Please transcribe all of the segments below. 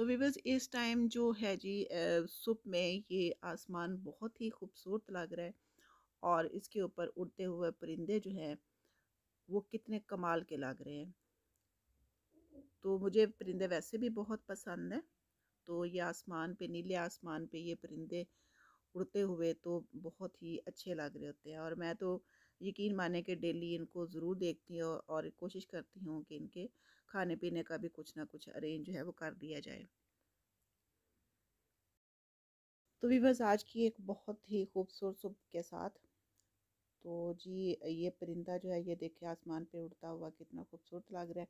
तो वीवर्स इस टाइम जो है जी सुबह में ये आसमान बहुत ही खूबसूरत लग रहा है और इसके ऊपर उड़ते हुए परिंदे जो हैं वो कितने कमाल के लग रहे हैं तो मुझे परिंदे वैसे भी बहुत पसंद हैं तो ये आसमान पे नीले आसमान पे ये परिंदे उड़ते हुए तो बहुत ही अच्छे लग रहे होते हैं और मैं तो यकीन माने कि डेली इनको ज़रूर देखती हूँ और कोशिश करती हूँ कि इनके खाने पीने का भी कुछ ना कुछ अरेंज जो है वो कर दिया जाए तो भी बस आज की एक बहुत ही खूबसूरत सुबह के साथ तो जी ये परिंदा जो है ये देखिए आसमान पे उड़ता हुआ कितना खूबसूरत लग रहा है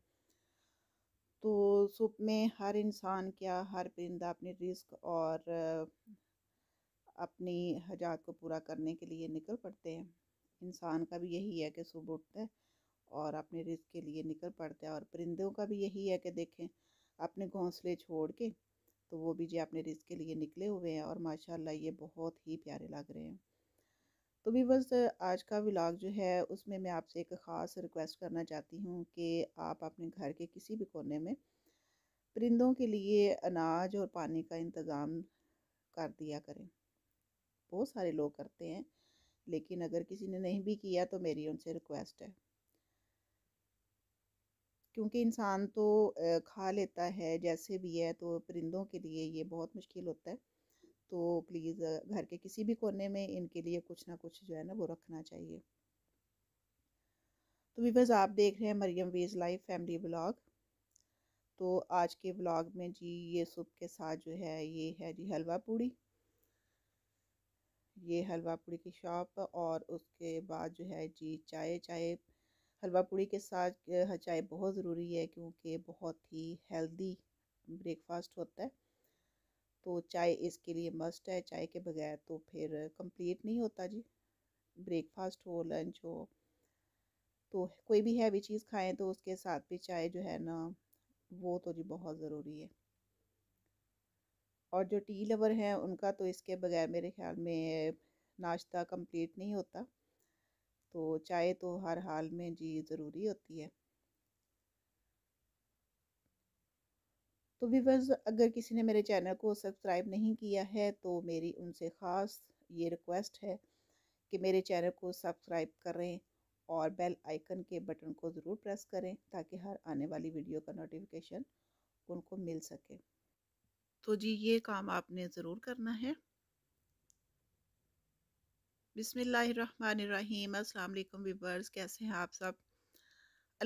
तो सुप में हर इंसान क्या हर परिंदा अपने रिस्क और अपनी हजात को पूरा करने के लिए निकल पड़ते हैं इंसान का भी यही है कि सुबह उठता है और अपने रिस्क के लिए निकल पड़ता है और परिंदों का भी यही है कि देखें अपने घोंसले छोड़ के तो वो भी जी अपने रिस्क के लिए निकले हुए हैं और माशाल्लाह ये बहुत ही प्यारे लग रहे हैं तो भी बस आज का व्लॉग जो है उसमें मैं आपसे एक ख़ास रिक्वेस्ट करना चाहती हूँ कि आप अपने घर के किसी भी कोने में परिंदों के लिए अनाज और पानी का इंतज़ाम कर दिया करें बहुत सारे लोग करते हैं लेकिन अगर किसी ने नहीं भी किया तो मेरी उनसे रिक्वेस्ट है क्योंकि इंसान तो खा लेता है जैसे भी है तो परिंदों के लिए ये बहुत मुश्किल होता है तो प्लीज़ घर के किसी भी कोने में इनके लिए कुछ ना कुछ जो है ना वो रखना चाहिए तो वीवर्स आप देख रहे हैं Mariyam veg life family blog तो आज के ब्लॉग में जी ये सूप के साथ जो है ये है जी हलवा पूड़ी ये हलवा पूड़ी की शॉप और उसके बाद जो है जी चाय चाय हलवा पूड़ी के साथ चाय बहुत ज़रूरी है क्योंकि बहुत ही हेल्दी ब्रेकफास्ट होता है तो चाय इसके लिए मस्ट है चाय के बगैर तो फिर कंप्लीट नहीं होता जी ब्रेकफास्ट हो लंच हो तो कोई भी हैवी चीज़ खाएं तो उसके साथ भी चाय जो है ना वो तो जी बहुत ज़रूरी है और जो टी लवर हैं उनका तो इसके बगैर मेरे ख्याल में नाश्ता कंप्लीट नहीं होता तो चाय तो हर हाल में जी ज़रूरी होती है तो व्यूवर्स अगर किसी ने मेरे चैनल को सब्सक्राइब नहीं किया है तो मेरी उनसे ख़ास ये रिक्वेस्ट है कि मेरे चैनल को सब्सक्राइब करें और बेल आइकन के बटन को ज़रूर प्रेस करें ताकि हर आने वाली वीडियो का नोटिफिकेशन उनको मिल सके तो जी ये काम आपने ज़रूर करना है बिसमीम अल्लाम वीबर्स कैसे हैं आप सब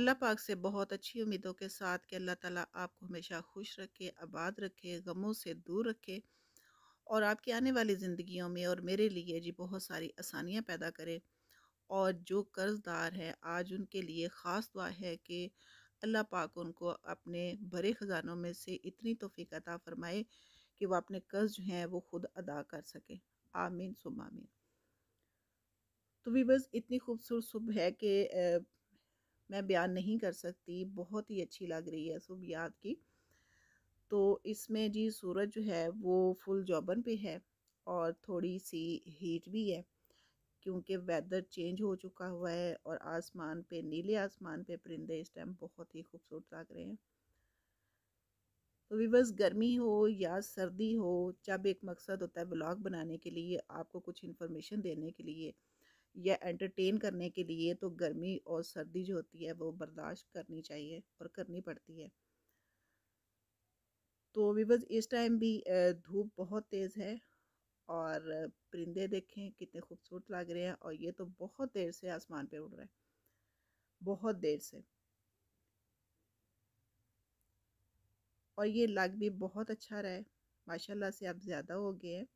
अल्लाह पाक से बहुत अच्छी उम्मीदों के साथ कि अल्लाह ताला आपको हमेशा खुश रखे आबाद रखे गमों से दूर रखे और आपकी आने वाली ज़िंदगियों में और मेरे लिए जी बहुत सारी आसानियाँ पैदा करे और जो कर्ज़दार हैं आज उनके लिए ख़ास दुआ है कि अल्लाह पाक उनको अपने बड़े ख़जानों में से इतनी तोफ़ी अता फ़रमाए कि वह अपने कर्ज़ जो हैं वो खुद अदा कर सकें आमीन सुमामीन तो वीवर्स इतनी खूबसूरत सुबह है कि मैं बयान नहीं कर सकती बहुत ही अच्छी लग रही है सुबह याद की तो इसमें जी सूरज जो है वो फुल जॉबन पे है और थोड़ी सी हीट भी है क्योंकि वेदर चेंज हो चुका हुआ है और आसमान पे नीले आसमान पे परिंदे इस टाइम बहुत ही खूबसूरत लग रहे हैं तो वीवर्स गर्मी हो या सर्दी हो जब एक मकसद होता है ब्लॉग बनाने के लिए आपको कुछ इन्फॉर्मेशन देने के लिए या एंटरटेन करने के लिए तो गर्मी और सर्दी जो होती है वो बर्दाश्त करनी चाहिए और करनी पड़ती है तो वीवर्स इस टाइम भी धूप बहुत तेज़ है और परिंदे देखें कितने खूबसूरत लग रहे हैं और ये तो बहुत देर से आसमान पे उड़ रहा है बहुत देर से और ये लग भी बहुत अच्छा रहा है माशाल्लाह से अब ज़्यादा हो गए हैं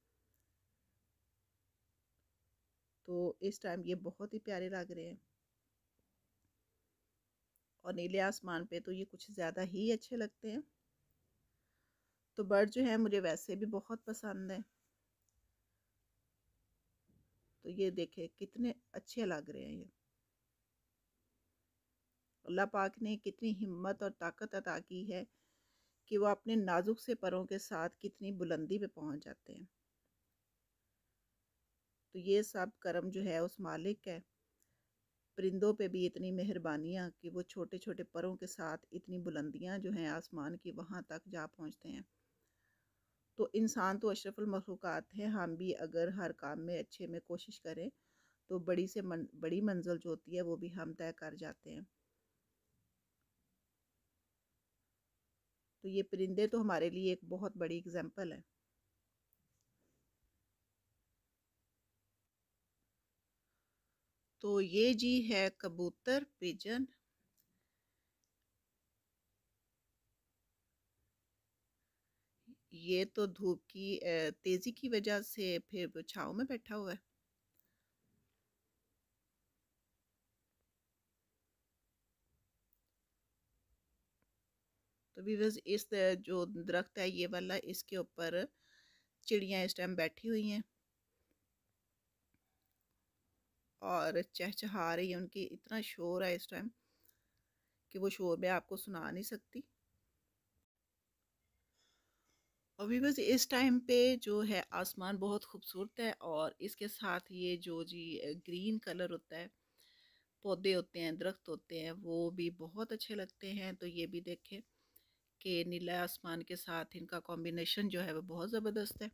तो इस टाइम ये बहुत ही प्यारे लग रहे हैं और नीले आसमान पे तो ये कुछ ज़्यादा ही अच्छे लगते हैं तो बर्ड जो है मुझे वैसे भी बहुत पसंद है तो ये देखे कितने अच्छे लग रहे हैं ये अल्लाह पाक ने कितनी हिम्मत और ताकत अदा की है कि वो अपने नाजुक से परों के साथ कितनी बुलंदी पे पहुंच जाते हैं तो ये सब कर्म जो है उस मालिक है परिंदों पे भी इतनी मेहरबानियाँ कि वो छोटे छोटे परों के साथ इतनी बुलंदियाँ जो हैं आसमान की वहाँ तक जा पहुँचते हैं तो इंसान तो अशरफुलमखलूक़ात हैं हम भी अगर हर काम में अच्छे में कोशिश करें तो बड़ी से मन, बड़ी मंजिल जो होती है वो भी हम तय कर जाते हैं तो ये परिंदे तो हमारे लिए एक बहुत बड़ी एग्ज़ाम्पल है तो ये जी है कबूतर पिजन ये तो धूप की तेज़ी की वजह से फिर छाव में बैठा हुआ है तो वीवर्स इस जो दरख्त है ये वाला इसके ऊपर चिड़िया इस टाइम बैठी हुई हैं और चहचहा रही है उनकी इतना शोर है इस टाइम कि वो शोर में आपको सुना नहीं सकती भी बस इस टाइम पे जो है आसमान बहुत खूबसूरत है और इसके साथ ये जो जी ग्रीन कलर होता है पौधे होते हैं दरख्त होते हैं वो भी बहुत अच्छे लगते हैं तो ये भी देखें कि नीला आसमान के साथ इनका कॉम्बिनेशन जो है वो बहुत ज़बरदस्त है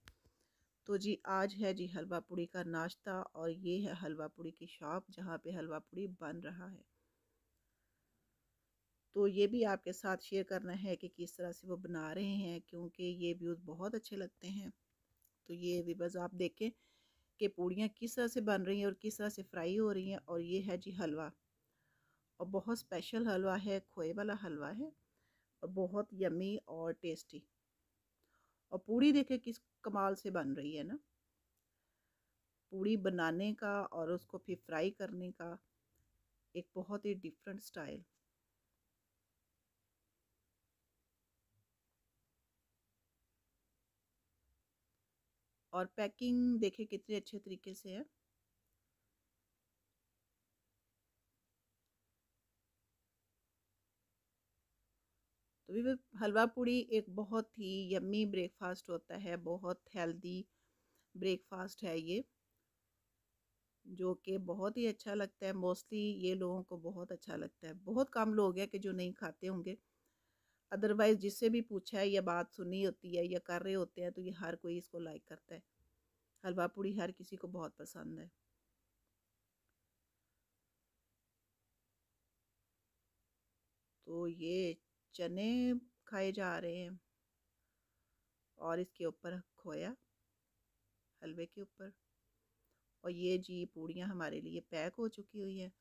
तो जी आज है जी हलवा पूड़ी का नाश्ता और ये है हलवा पूड़ी की शॉप जहाँ पे हलवा पूड़ी बन रहा है तो ये भी आपके साथ शेयर करना है कि किस तरह से वो बना रहे हैं क्योंकि ये व्यूज़ बहुत अच्छे लगते हैं तो ये व्यूवर्स आप देखें कि पूड़ियाँ किस तरह से बन रही हैं और किस तरह से फ्राई हो रही हैं और ये है जी हलवा और बहुत स्पेशल हलवा है खोए वाला हलवा है और बहुत यमी और टेस्टी और पूड़ी देखें किस कमाल से बन रही है ना पूड़ी बनाने का और उसको फिर फ्राई करने का एक बहुत ही डिफरेंट स्टाइल और पैकिंग देखे कितने अच्छे तरीके से है हलवा पूड़ी एक बहुत ही यम्मी ब्रेकफास्ट होता है बहुत हेल्दी ब्रेकफास्ट है ये जो कि बहुत ही अच्छा लगता है मोस्टली ये लोगों को बहुत अच्छा लगता है बहुत कम लोग हैं कि जो नहीं खाते होंगे अदरवाइज़ जिससे भी पूछा है या बात सुनी होती है या कर रहे होते हैं तो ये हर कोई इसको लाइक करता है हलवा पूड़ी हर किसी को बहुत पसंद है तो ये चने खाए जा रहे हैं और इसके ऊपर खोया हलवे के ऊपर और ये जी पूड़ियाँ हमारे लिए पैक हो चुकी हुई हैं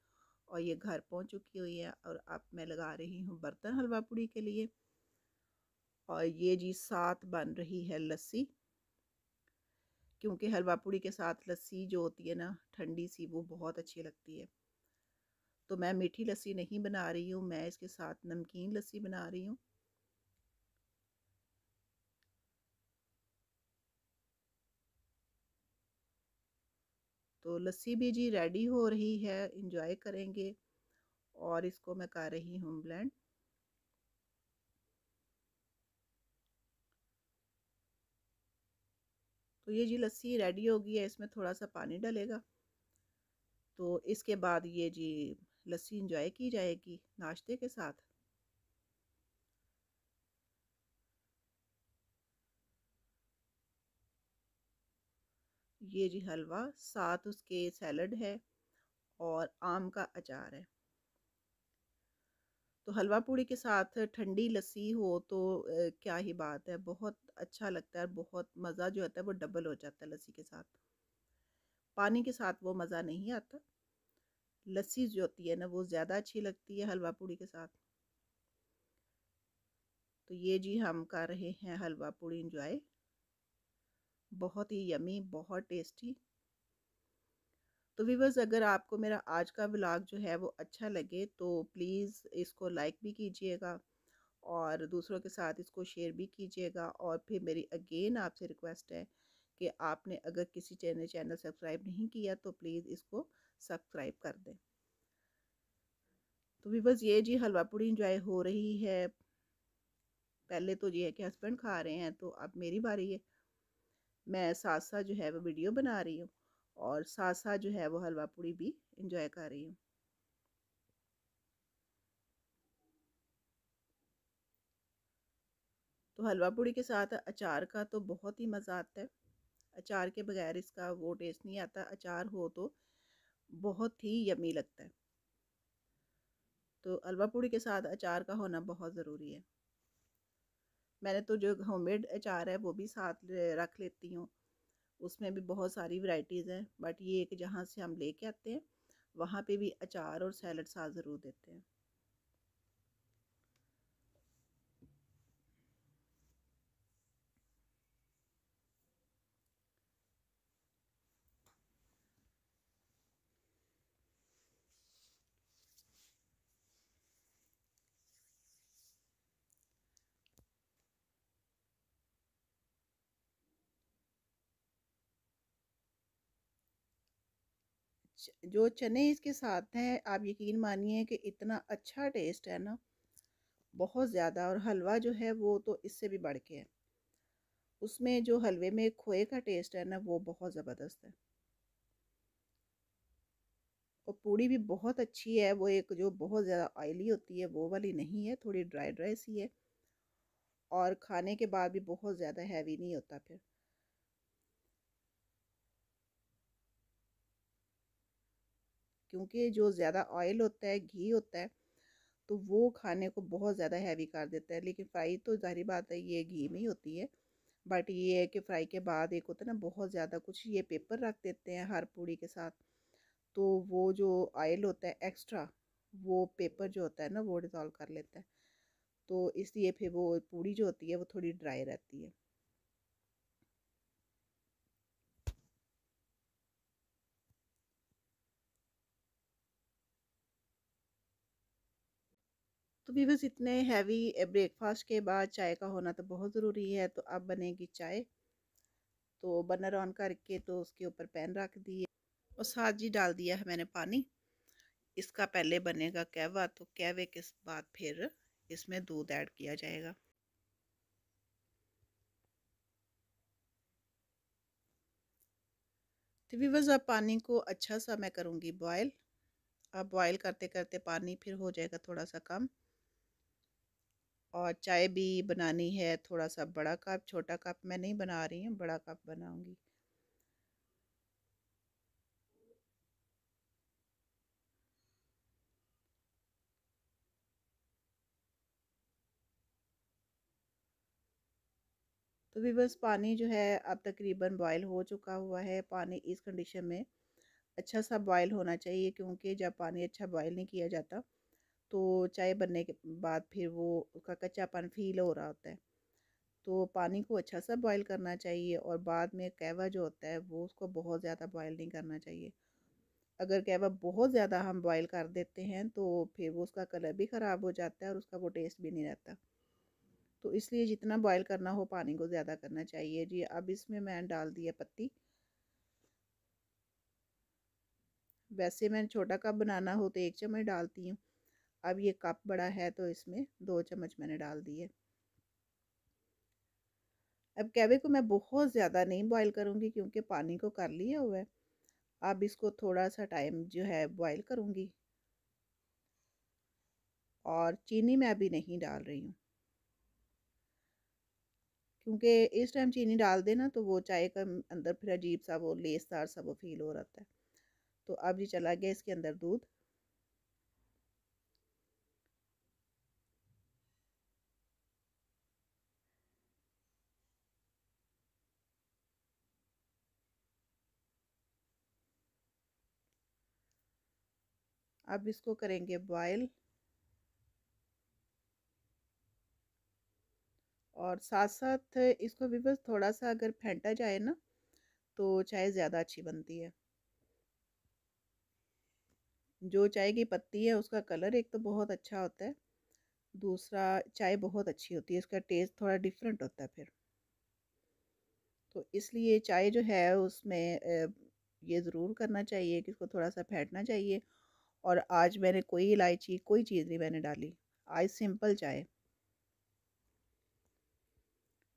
और ये घर पहुंच चुकी हुई है और अब मैं लगा रही हूँ बर्तन हलवा पूड़ी के लिए और ये जी साथ बन रही है लस्सी क्योंकि हलवा पूड़ी के साथ लस्सी जो होती है ना ठंडी सी वो बहुत अच्छी लगती है तो मैं मीठी लस्सी नहीं बना रही हूँ मैं इसके साथ नमकीन लस्सी बना रही हूँ तो लस्सी भी जी रेडी हो रही है इंजॉय करेंगे और इसको मैं कर रही हूँ ब्लेंड तो ये जी लस्सी रेडी हो गई है इसमें थोड़ा सा पानी डलेगा तो इसके बाद ये जी लस्सी इंजॉय की जाएगी नाश्ते के साथ ये जी हलवा साथ उसके सैलड है और आम का अचार है तो हलवा पूड़ी के साथ ठंडी लस्सी हो तो क्या ही बात है बहुत अच्छा लगता है बहुत मज़ा जो आता है वो डबल हो जाता है लस्सी के साथ पानी के साथ वो मज़ा नहीं आता लस्सी जो होती है ना वो ज़्यादा अच्छी लगती है हलवा पूड़ी के साथ तो ये जी हम कर रहे हैं हलवा पूड़ी इंजॉय बहुत ही यमी बहुत टेस्टी तो वीवर्स अगर आपको मेरा आज का व्लॉग जो है वो अच्छा लगे तो प्लीज़ इसको लाइक भी कीजिएगा और दूसरों के साथ इसको शेयर भी कीजिएगा और फिर मेरी अगेन आपसे रिक्वेस्ट है कि आपने अगर किसी चैनल चैनल सब्सक्राइब नहीं किया तो प्लीज़ इसको सब्सक्राइब कर दें तो भी बस ये जी हलवा पूड़ी इंजॉय हो रही है पहले तो ये है कि हस्बैंड खा रहे हैं तो अब मेरी बारी है मैं साथ साथ जो है वो वीडियो बना रही हूँ और साथ साथ जो है वो हलवा पूड़ी भी इंजॉय कर रही हूँ तो हलवा पूड़ी के साथ अचार का तो बहुत ही मज़ा आता है अचार के बगैर इसका वो टेस्ट नहीं आता अचार हो तो बहुत ही यमी लगता है तो अलवा पूड़ी के साथ अचार का होना बहुत ज़रूरी है मैंने तो जो होममेड अचार है वो भी साथ रख लेती हूँ उसमें भी बहुत सारी वैरायटीज़ हैं बट ये एक जहाँ से हम लेके आते हैं वहाँ पे भी अचार और सैलड साथ ज़रूर देते हैं जो चने इसके साथ हैं आप यकीन मानिए कि इतना अच्छा टेस्ट है ना बहुत ज़्यादा और हलवा जो है वो तो इससे भी बढ़ के है उसमें जो हलवे में खोए का टेस्ट है ना वो बहुत ज़बरदस्त है और पूड़ी भी बहुत अच्छी है वो एक जो बहुत ज़्यादा ऑयली होती है वो वाली नहीं है थोड़ी ड्राई ड्राई सी है और खाने के बाद भी बहुत ज़्यादा हैवी नहीं होता फिर क्योंकि जो ज़्यादा ऑयल होता है घी होता है तो वो खाने को बहुत ज़्यादा हैवी कर देता है लेकिन फ्राई तो जाहिर बात है ये घी में ही होती है बट ये है कि फ्राई के बाद एक होता है ना बहुत ज़्यादा कुछ ये पेपर रख देते हैं हर पूड़ी के साथ तो वो जो ऑयल होता है एक्स्ट्रा वो पेपर जो होता है ना वो डिज़ोल्व कर लेता है तो इसलिए फिर वो पूड़ी जो होती है वो थोड़ी ड्राई रहती है व्यूवर्स इतने हैवी ब्रेकफास्ट के बाद चाय का होना तो बहुत ज़रूरी है तो अब बनेगी चाय तो बर्नर ऑन करके तो उसके ऊपर पैन रख दिए और साथ जी डाल दिया है मैंने पानी इसका पहले बनेगा कहवा तो कहवे के बाद फिर इसमें दूध ऐड किया जाएगा तो व्यूवर्स अब पानी को अच्छा सा मैं करूँगी बॉयल अब बॉयल करते करते पानी फिर हो जाएगा थोड़ा सा कम और चाय भी बनानी है थोड़ा सा बड़ा कप छोटा कप मैं नहीं बना रही हूँ बड़ा कप बनाऊँगी तो भी बस पानी जो है अब तकरीबन बॉयल हो चुका हुआ है पानी इस कंडीशन में अच्छा सा बॉयल होना चाहिए क्योंकि जब पानी अच्छा बॉयल नहीं किया जाता तो चाय बनने के बाद फिर वो उसका कच्चापन फील हो रहा होता है तो पानी को अच्छा सा बॉयल करना चाहिए और बाद में कहवा जो होता है वो उसको बहुत ज़्यादा बॉयल नहीं करना चाहिए अगर कहवा बहुत ज़्यादा हम बॉयल कर देते हैं तो फिर वो उसका कलर भी ख़राब हो जाता है और उसका वो टेस्ट भी नहीं रहता तो इसलिए जितना बॉयल करना हो पानी को ज़्यादा करना चाहिए जी अब इसमें मैं डाल दिया पत्ती वैसे मैं छोटा कप बनाना हो तो एक चम्मच डालती हूँ अब ये कप बड़ा है तो इसमें दो चम्मच मैंने डाल दिए अब कैवे को मैं बहुत ज़्यादा नहीं बॉईल करूँगी क्योंकि पानी को कर लिया हुआ है अब इसको थोड़ा सा टाइम जो है बॉईल करूँगी और चीनी मैं अभी नहीं डाल रही हूँ क्योंकि इस टाइम चीनी डाल देना तो वो चाय का अंदर फिर अजीब सा वो लेसदार सा वो फील हो रहा है तो अब ये चला गया इसके अंदर दूध अब इसको करेंगे बॉयल और साथ साथ इसको भी बस थोड़ा सा अगर फेंटा जाए ना तो चाय ज़्यादा अच्छी बनती है जो चाय की पत्ती है उसका कलर एक तो बहुत अच्छा होता है दूसरा चाय बहुत अच्छी होती है इसका टेस्ट थोड़ा डिफरेंट होता है फिर तो इसलिए चाय जो है उसमें ये ज़रूर करना चाहिए कि इसको थोड़ा सा फेंटना चाहिए और आज मैंने कोई इलायची कोई चीज़ नहीं मैंने डाली आज सिंपल चाय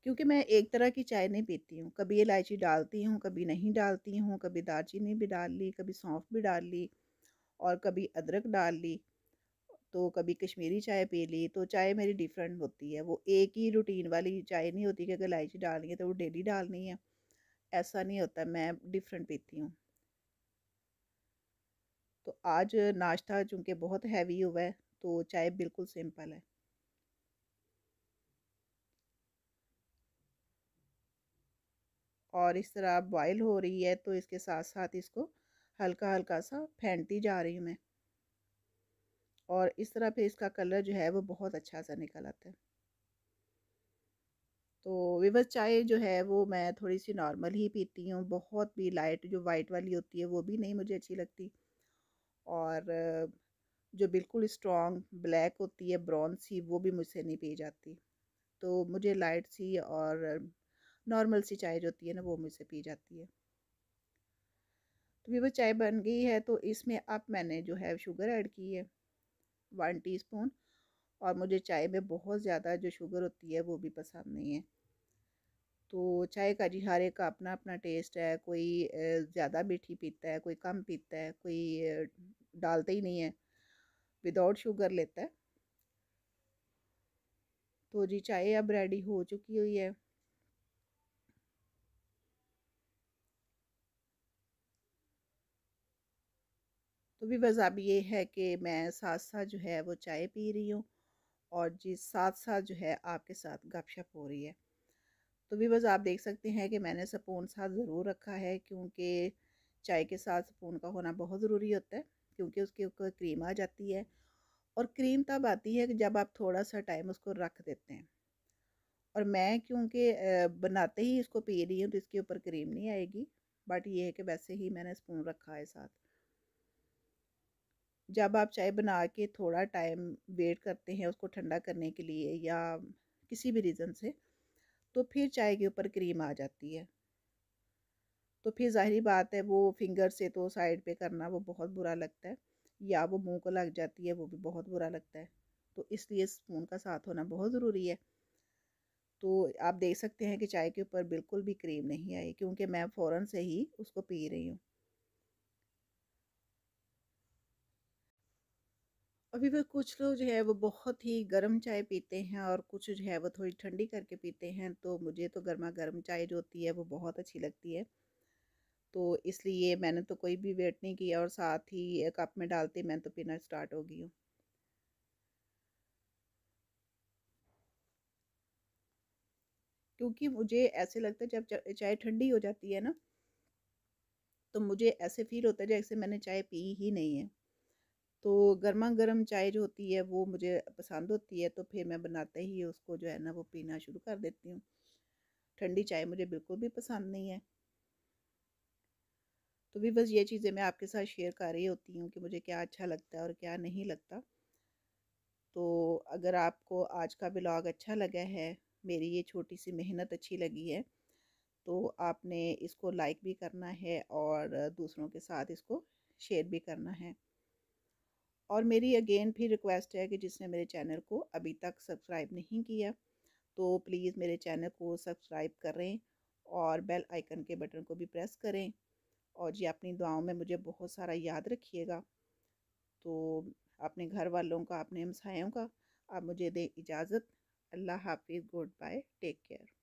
क्योंकि मैं एक तरह की चाय नहीं पीती हूँ कभी इलायची डालती हूँ कभी नहीं डालती हूँ कभी दालचीनी भी डाल ली कभी सौंफ भी डाल ली और कभी अदरक डाल ली तो कभी कश्मीरी चाय पी ली तो चाय मेरी डिफरेंट होती है वो एक ही रूटीन वाली चाय नहीं होती कि अगर इलायची डालनी है तो वो डेली डालनी है ऐसा नहीं होता मैं डिफरेंट पीती हूँ तो आज नाश्ता चूँकि बहुत हैवी हुआ है तो चाय बिल्कुल सिंपल है और इस तरह बॉयल हो रही है तो इसके साथ साथ इसको हल्का हल्का सा फेंटती जा रही हूँ मैं और इस तरह फिर इसका कलर जो है वो बहुत अच्छा सा निकल आता है तो विवस चाय जो है वो मैं थोड़ी सी नॉर्मल ही पीती हूँ बहुत भी लाइट जो वाइट वाली होती है वो भी नहीं मुझे अच्छी लगती और जो बिल्कुल स्ट्रॉन्ग ब्लैक होती है ब्राउन सी वो भी मुझसे नहीं पी जाती तो मुझे लाइट सी और नॉर्मल सी चाय जो होती है ना वो मुझसे पी जाती है तो भी वो चाय बन गई है तो इसमें अब मैंने जो है शुगर ऐड की है वन टीस्पून और मुझे चाय में बहुत ज़्यादा जो शुगर होती है वो भी पसंद नहीं है तो चाय का जी हर एक अपना अपना टेस्ट है कोई ज़्यादा मीठी पीता है कोई कम पीता है कोई डालता ही नहीं है विदाउट शुगर लेता है तो जी चाय अब रेडी हो चुकी हुई है तो भी बस अब ये है कि मैं साथ साथ जो है वो चाय पी रही हूँ और जी साथ साथ जो है आपके साथ गपशप हो रही है तो भी बस आप देख सकते हैं कि मैंने स्पून साथ ज़रूर रखा है क्योंकि चाय के साथ स्पून का होना बहुत ज़रूरी होता है क्योंकि उसके ऊपर क्रीम आ जाती है और क्रीम तब आती है कि जब आप थोड़ा सा टाइम उसको रख देते हैं और मैं क्योंकि बनाते ही इसको पी रही हूँ तो इसके ऊपर क्रीम नहीं आएगी बट ये है कि वैसे ही मैंने स्पून रखा है साथ जब आप चाय बना के थोड़ा टाइम वेट करते हैं उसको ठंडा करने के लिए या किसी भी रीज़न से तो फिर चाय के ऊपर क्रीम आ जाती है तो फिर ज़ाहरी बात है वो फिंगर से तो साइड पे करना वो बहुत बुरा लगता है या वो मुंह को लग जाती है वो भी बहुत बुरा लगता है तो इसलिए स्पून का साथ होना बहुत ज़रूरी है तो आप देख सकते हैं कि चाय के ऊपर बिल्कुल भी क्रीम नहीं आई क्योंकि मैं फ़ौरन से ही उसको पी रही हूँ अभी भी कुछ लोग जो है वो बहुत ही गर्म चाय पीते हैं और कुछ जो है वो थोड़ी ठंडी करके पीते हैं तो मुझे तो गर्मा गर्म चाय जो होती है वो बहुत अच्छी लगती है तो इसलिए मैंने तो कोई भी वेट नहीं किया और साथ ही कप में डालते मैं तो पीना स्टार्ट हो गई हूँ क्योंकि मुझे ऐसे लगता है जब चाय ठंडी हो जाती है ना तो मुझे ऐसे फील होता है जैसे मैंने चाय पी ही नहीं है तो गर्मा गर्म चाय जो होती है वो मुझे पसंद होती है तो फिर मैं बनाते ही उसको जो है ना वो पीना शुरू कर देती हूँ ठंडी चाय मुझे बिल्कुल भी पसंद नहीं है तो भी बस ये चीज़ें मैं आपके साथ शेयर कर रही होती हूँ कि मुझे क्या अच्छा लगता है और क्या नहीं लगता तो अगर आपको आज का ब्लॉग अच्छा लगा है मेरी ये छोटी सी मेहनत अच्छी लगी है तो आपने इसको लाइक भी करना है और दूसरों के साथ इसको शेयर भी करना है और मेरी अगेन भी रिक्वेस्ट है कि जिसने मेरे चैनल को अभी तक सब्सक्राइब नहीं किया तो प्लीज़ मेरे चैनल को सब्सक्राइब करें और बेल आइकन के बटन को भी प्रेस करें और जी अपनी दुआओं में मुझे बहुत सारा याद रखिएगा तो अपने घर वालों का अपने हमसायों का आप मुझे दें इजाज़त अल्लाह हाफिज़ गुड बाय टेक केयर